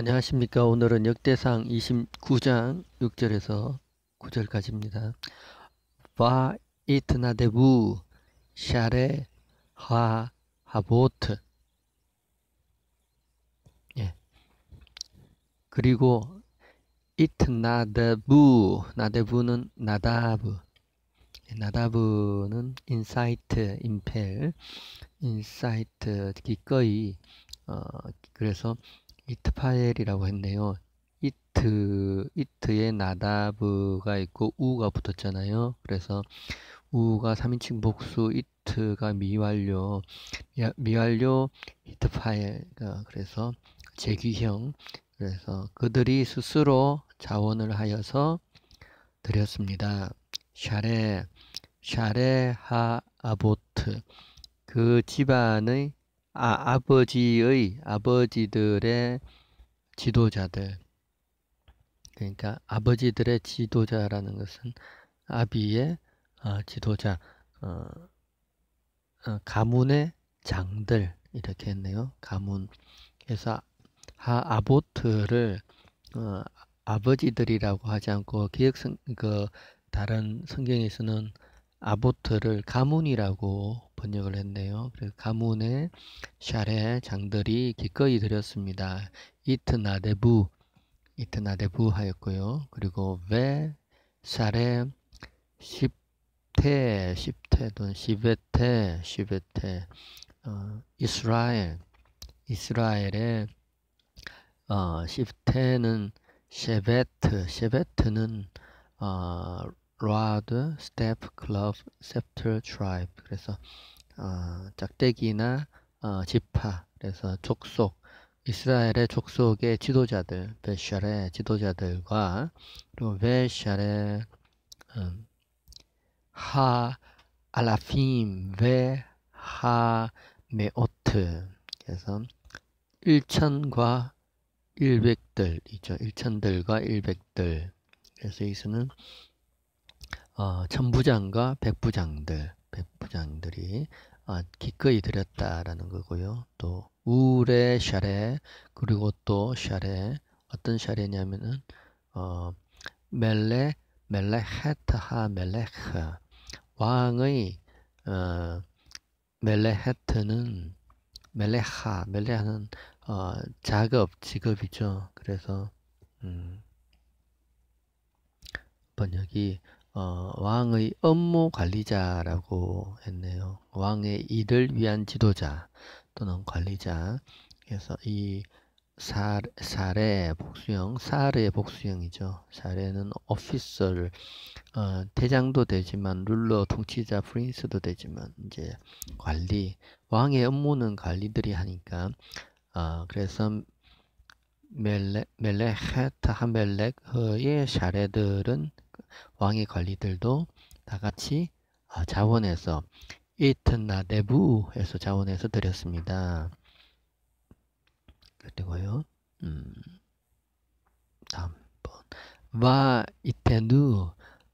안녕하십니까. 오늘은 역대상 29장 6절에서 9절까지입니다. 바 이트나데부 샤레 하 하보트 예. 그리고 이트나데부 나데부는 나다브 예, 나다브는 인사이트 임펠 인사이트 기꺼이 어, 그래서 이트 파일이라고 했네요. 이트, 이트에 나다브가 있고 우가 붙었잖아요. 그래서 우가 3인칭 복수, 이트가 미완료, 미완료 이트 파일. 그래서 제기형. 그래서 그들이 스스로 자원을 하여서 드렸습니다. 샤레, 샤레 하 아보트. 그 집안의 아, 아버지의 아버지들의 지도자들 그러니까 아버지들의 지도자라는 것은 아비의 어, 지도자 어, 어, 가문의 장들 이렇게 했네요 가문 그래서 하 아보트를 어, 아버지들이라고 하지 않고 기획성그 다른 성경에서는 아보트를 가문이라고 번역을 했네요. 그래서 가문의 샬의 장들이 기꺼이 드렸습니다. 이트나데부 이트나데부 하였고요. 그리고 왜 샬의 10태 10태 베테1베테 어, 이스라엘 이스라엘의 어, 1 0는 셰베트 셰베트는 어, 로아드, 스텝, 클럽, 셉터, 트라이브 그래서 어, 짝대기나 어, 지파 그래서 족속 이스라엘의 족속의 지도자들 베샬의 지도자들과 그리고 베샬의 음, 하 알라핌 베하 메오트 그래서 일천과 일백들있죠 일천들과 일백들 그래서 이수는 어, 천부장과 백부장들, 백부장들이 아, 기꺼이 드렸다라는 거고요. 또 우레 샤레 그리고 또 샤레 어떤 샤레냐면은 어, 멜레 멜레헤트하 멜레크 왕의 어, 멜레헤트는 멜레하 멜레하는 어, 작업 직업이죠. 그래서 음, 번역이 어, 왕의 업무 관리자라고 했네요. 왕의 일을 위한 지도자 또는 관리자. 그래서 이 사, 사례 복수형, 사례 복수형이죠. 사례는 오피셜, 어, 대장도 되지만 룰러, 통치자, 프린스도 되지만 이제 관리, 왕의 업무는 관리들이 하니까 어, 그래서 멜레멜레헤트 하멜렉, 허의 사례들은 왕의 관리들도 다 같이 어, 자원해서 이튿나 내부에서 자원해서 드렸습니다. 그리고요. 음, 다음 번. 와 이테누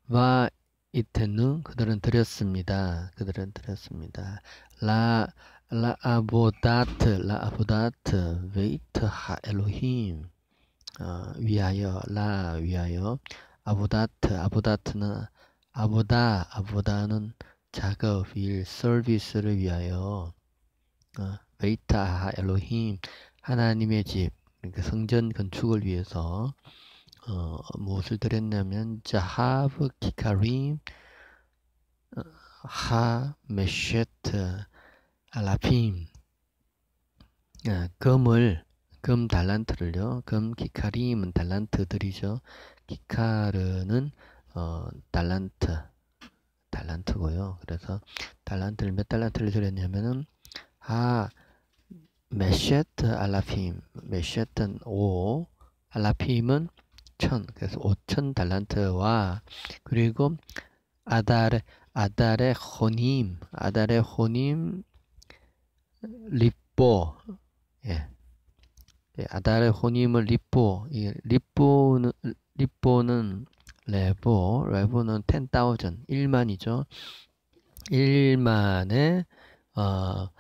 와 이테누 그들은 드렸습니다. 그들은 드렸습니다. 라 라아보다트 라아보다트 웨이트 하 엘로힘 어, 위하여 라 위하여 아부다트아부다트는아부다아부다는 작업, 일, 서비스를 위하여 어, 베이타 엘로힘 하나님의 집, 그러니까 성전 건축을 위해서 어, 무엇을 드렸냐면 자하브 키카림 어, 하 메쉐트 알라핌 아, 금을 금 달란트를요. 금 키카림은 달란트들이죠. 키카르는 어, 달란트 달란트고요. 그래서 달란트를 몇 달란트를 드렸냐면은 아 메셰트 알라핌 메셰트는 5 알라핌은 1000 그래서 5000 달란트와 그리고 아다레 아다레 호님 아다레 호님 리뽀 예. 예. 아다레 호님을 리뽀 이 리뽀는 리포는 레보, 레보는 10,000, 1만이죠. 1만의 어,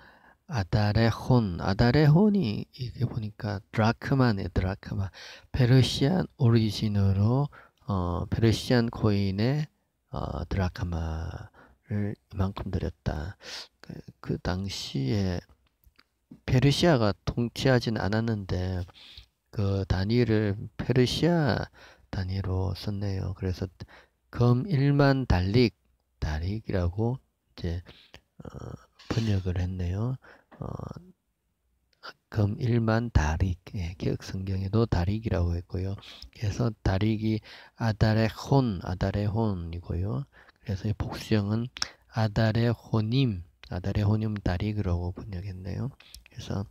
아다레혼, 아다레혼이 이게 보니까 드라크만의 드라크마, 페르시안 오리진으로 어, 페르시안 코인의 어, 드라크마를 이만큼 들였다. 그, 그 당시에 페르시아가 통치하진 않았는데 그 단위를 페르시아 단위로 썼네요. 그래서 금일만 달릭 달릭이라고 이제 어, 번역을 했네요. 어, 금일만 다릭 예, 기억 성경에도 다릭이라고 했고요. 그래서 다릭이 아달의혼아달의혼이고요 그래서 복수형은 아달의 혼임, 아달의 혼임 다릭이라고 번역했네요. 그래서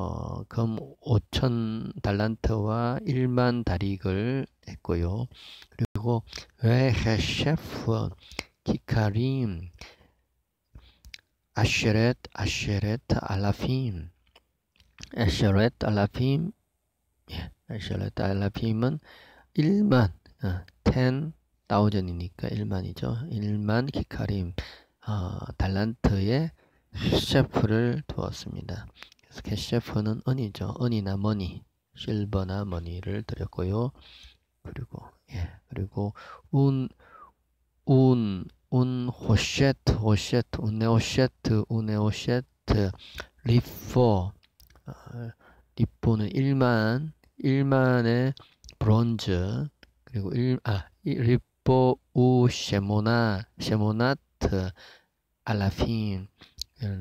어, 금 5천 달란트와 1만 다릭을 했고요. 그리고 웨헤셰프 키카림 아쉐렛 아쉐렛 알라핌 아쉐렛 알라핌 예, 아쉐렛 알라핌은 1만 어, 10,000이니까 1만이죠. 1만 키카림 어, 달란트에 셰프를 두었습니다. 그래서 캐시프는 은이죠. 은이나 머니, 실버나 머니를 드렸고요. 그리고 예, 그리고 운, 운, 운 호셰트, 호셰트, 운네호셰트, 운네호셰트, 리포, 어, 아, 리포는 1만, 1만의 브론즈, 그리고 1, 아, 리포 우 셰모나, 셰모나트, 알라핀,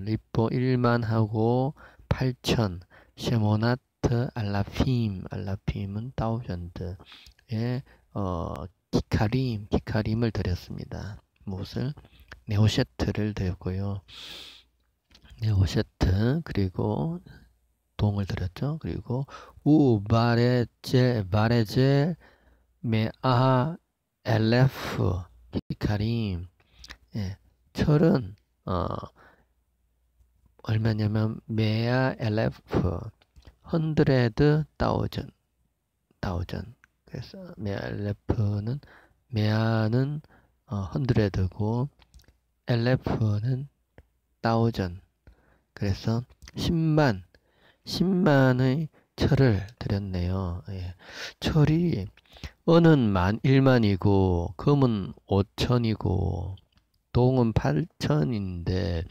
리포 1만하고 8천 셰모나트 알라핌 알라핌은 다우전드의 어, 키카림 키카림을 드렸습니다. 무엇을 네오세트를 드렸고요. 네오세트 그리고 동을 드렸죠. 그리고 우 바레제 바레제 메아 엘레프 히카림 예, 철은 어 얼마냐면 메아 엘레프 헌드레드 다우전 다우전 그래서 메아 엘레프는 메아는 헌드레드고 엘레프는 다우전 그래서 10만 10만의 철을 드렸네요. 예. 철이 은은 만 1만이고 금은 5천이고 동은 8천인데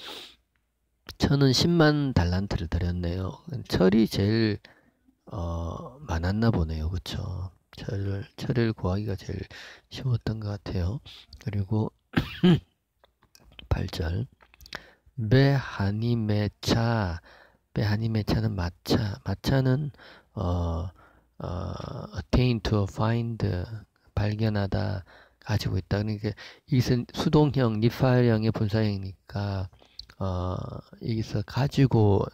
저는 10만 달란트를 드렸네요. 철이 제일 어, 많았나 보네요. 그쵸? 철을, 철을 구하기가 제일 쉬웠던 것 같아요. 그리고 8절 베하니메차 베하니메차는 마차 마차는 어, 어, attain to find 발견하다 가지고 있다. 그러니까 이것은 수동형, 리파일형의 분사형이니까 어, 여기서 가지고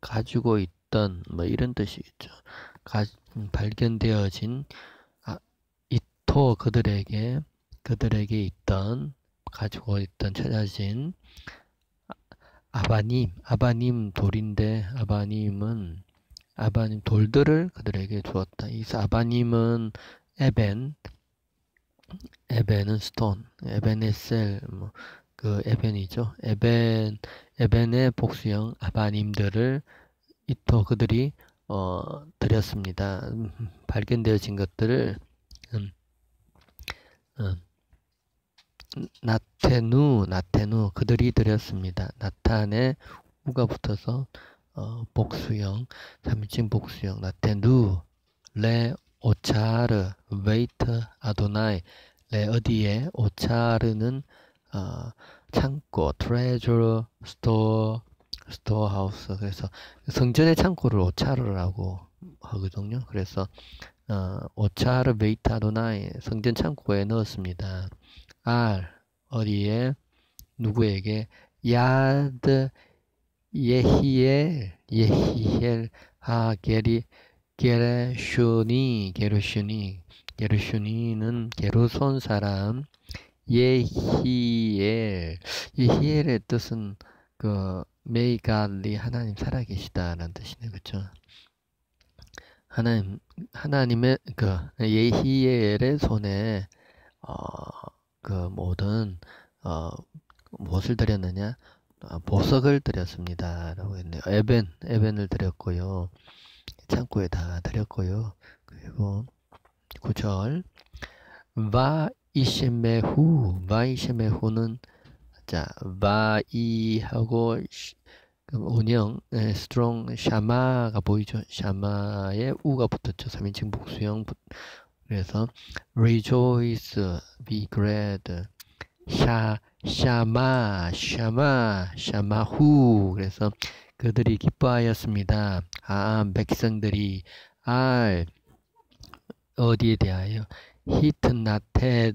가지고 있던 뭐 이런 뜻이겠죠. 가, 발견되어진 아, 이토 그들에게 그들에게 있던 가지고 있던 찾아진 아, 아바님 아바님 돌인데 아바님은 아바님 돌들을 그들에게 주었다. 이 아바님은 에벤 에벤은 스톤 에벤에셀 뭐그 에벤이죠. 에벤 에벤의 복수형 아바님들을 이토 그들이 어, 드렸습니다. 음, 발견되어진 것들을 음, 음, 나테누 나테누 그들이 드렸습니다. 나탄에 우가 붙어서 어, 복수형 삼인칭 복수형 나테누 레 오차르 웨이트 아도나이 레 어디에 오차르는 어, 창고, treasure store, storehouse. 그래서 성전의 창고를 오차르라고 하거든요. 그래서 어, 오차르 베이타 도나의 성전 창고에 넣었습니다. R 어디에 누구에게 야드 예히엘 예히엘 아 게리 게르슈니 게르슈니 게르슈니는 게르손 사람 예히엘 예히엘의 뜻은 그 메이갈리 하나님 살아계시다라는 뜻이네 그렇죠? 하나님 하나님의 그 예히엘의 손에 어, 그 모든 어, 무엇을 드렸느냐 어, 보석을 드렸습니다라고 했네요. 에벤 에벤을 드렸고요 창고에다 드렸고요. 그리고 9절 이시메후 바이시메후는 자 바이하고 운영 에, 스트롱 샤마가 보이죠 샤마에 우가 붙었죠 3인칭 복수형 그래서 rejoice be glad 샤 샤마 샤마 샤마후 그래서 그들이 기뻐하였습니다 아 백성들이 아 어디에 대하여 히트 나테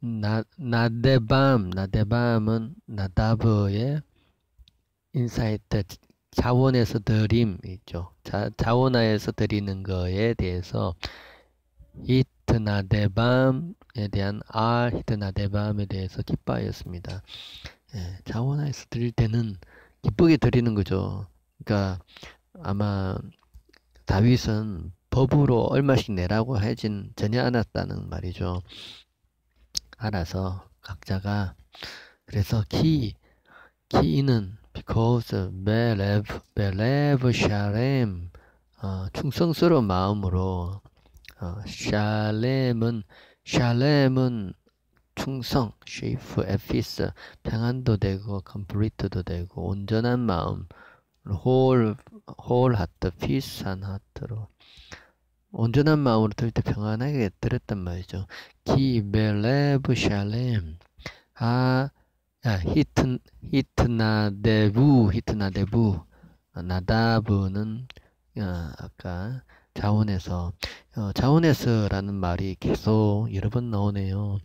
나 나데밤 나데밤은 나다브의 인사이트 자원에서 드림 있죠. 자, 자원화에서 드리는 거에 대해서 히트나데밤에 대한 아 히트나데밤에 대해서 기뻐하였습니다. 예, 자원화에서 드릴 때는 기쁘게 드리는 거죠. 그러니까 아마 다윗은 법으로 얼마씩 내라고 해진 전혀 않았다는 말이죠. 알아서 각자가 그래서 키 키는 because belev belev shalem 어, 충성스러운 마음으로 어, 샬렘은 샬렘은 충성, 쉐이프, 에피스, 평안도 되고, 컴플리트도 되고, 온전한 마음, 홀, 홀 하트, 피스한 하트로 온전한 마음으로 들 때 평안하게 들었단 말이죠. 기벨레브 샬렘 아, 히트 히트나데부 히트나데부 어, 나다부는 아, 어, 아까 자원에서 어, 자원에서라는 말이 계속 여러 번 나오네요.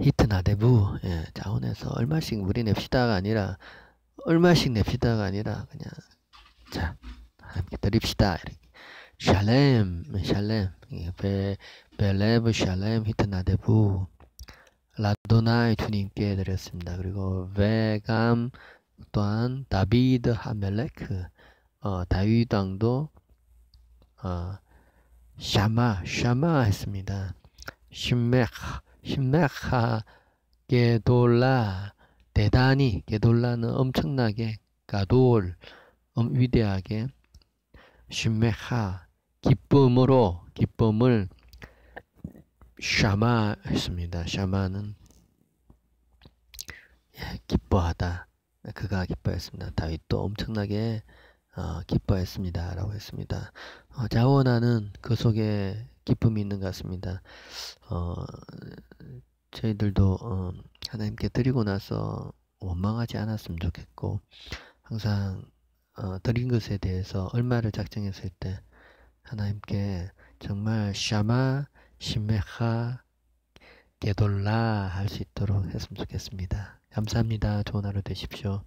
히트나데부 예, 자원에서 얼마씩 우리 냅시다가 아니라 얼마씩 냅시다가 아니라 그냥 자 함께 드립시다 이렇게. 샬렘, 샬렘. 예, 벨, 벨레브 샬렘 히트나데부. 라도나이 주님께 드렸습니다. 그리고 베감 또한 다비드 하멜레크, 어, 다윗 왕도 어, 샤마, 샤마 했습니다. 심메카, 심메카 게돌라, 대단히 게돌라는 엄청나게 가돌, 음, 위대하게 심메카 기쁨으로 기쁨을 샤마 했습니다. 샤마는 예, 기뻐하다. 그가 기뻐했습니다. 다윗도 엄청나게 어, 기뻐했습니다. 라고 했습니다. 어, 자원하는 그 속에 기쁨이 있는 것 같습니다. 어, 저희들도 어, 하나님께 드리고 나서 원망하지 않았으면 좋겠고 항상 어, 드린 것에 대해서 얼마를 작정했을 때 하나님께 정말 샤마, 신메하, 게돌라 할 수 있도록 했으면 좋겠습니다. 감사합니다. 좋은 하루 되십시오.